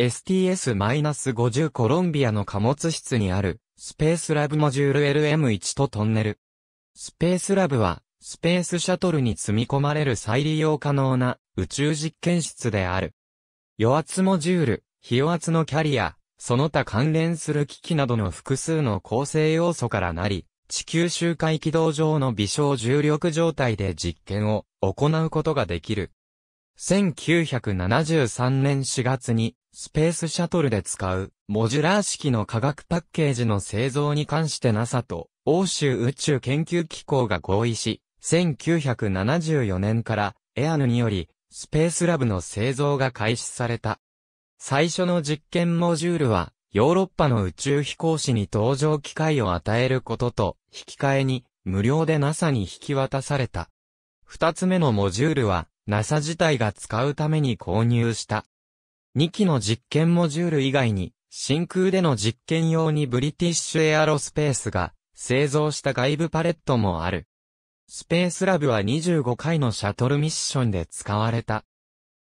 STS-50 コロンビアの貨物室にある、スペースラブモジュール LM1 とトンネル。スペースラブは、スペースシャトルに積み込まれる再利用可能な宇宙実験室である。余圧モジュール、非余圧のキャリア、その他関連する機器などの複数の構成要素からなり、地球周回軌道上の微小重力状態で実験を行うことができる。1973年4月にスペースシャトルで使う、モジュラー式の化学パッケージの製造に関して NASA と、欧州宇宙研究機構が合意し、1974年から、エアヌにより、スペースラブの製造が開始された。最初の実験モジュールは、ヨーロッパの宇宙飛行士に搭乗機会を与えることと、引き換えに、無料で NASA に引き渡された。二つ目のモジュールは、NASA 自体が使うために購入した、2機の実験モジュール以外に、真空での実験用にブリティッシュエアロスペースが製造した外部パレットもある。スペースラブは25回のシャトルミッションで使われた。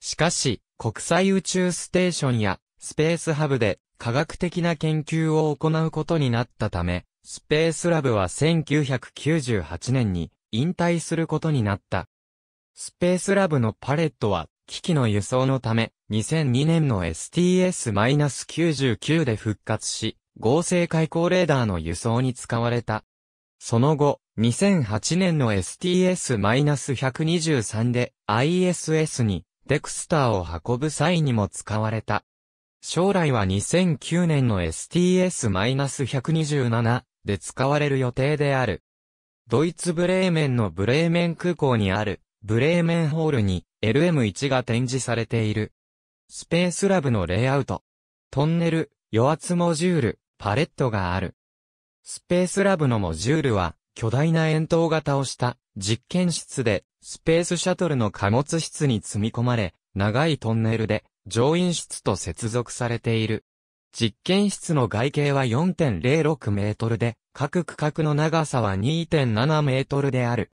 しかし、国際宇宙ステーションやスペースハブで科学的な研究を行うことになったため、スペースラブは1998年に引退することになった。スペースラブのパレットは機器の輸送のため、2002年の STS-99 で復活し、合成開口レーダーの輸送に使われた。その後、2008年の STS-123 で ISS にデクスターを運ぶ際にも使われた。将来は2009年の STS-127 で使われる予定である。ドイツブレーメンのブレーメン空港にあるブレーメンホールに LM1 が展示されている。スペースラブのレイアウト。トンネル、余圧モジュール、パレットがある。スペースラブのモジュールは、巨大な円筒型をした実験室で、スペースシャトルの貨物室に積み込まれ、長いトンネルで乗員室と接続されている。実験室の外径は4.06メートルで、各区画の長さは2.7メートルである。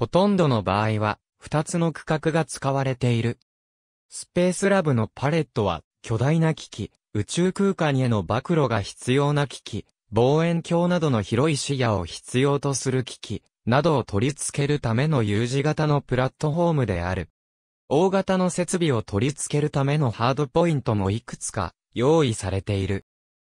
ほとんどの場合は、2つの区画が使われている。スペースラブのパレットは、巨大な機器、宇宙空間への暴露が必要な機器、望遠鏡などの広い視野を必要とする機器、などを取り付けるための U 字型のプラットフォームである。大型の設備を取り付けるためのハードポイントもいくつか用意されている。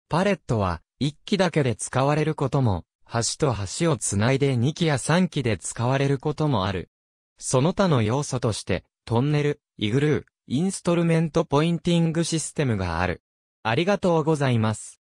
パレットは一機だけで使われることも橋と橋をつないで2機や3機で使われることもある。その他の要素として、トンネル、イグルー、インストルメントポインティングシステムがある。ありがとうございます。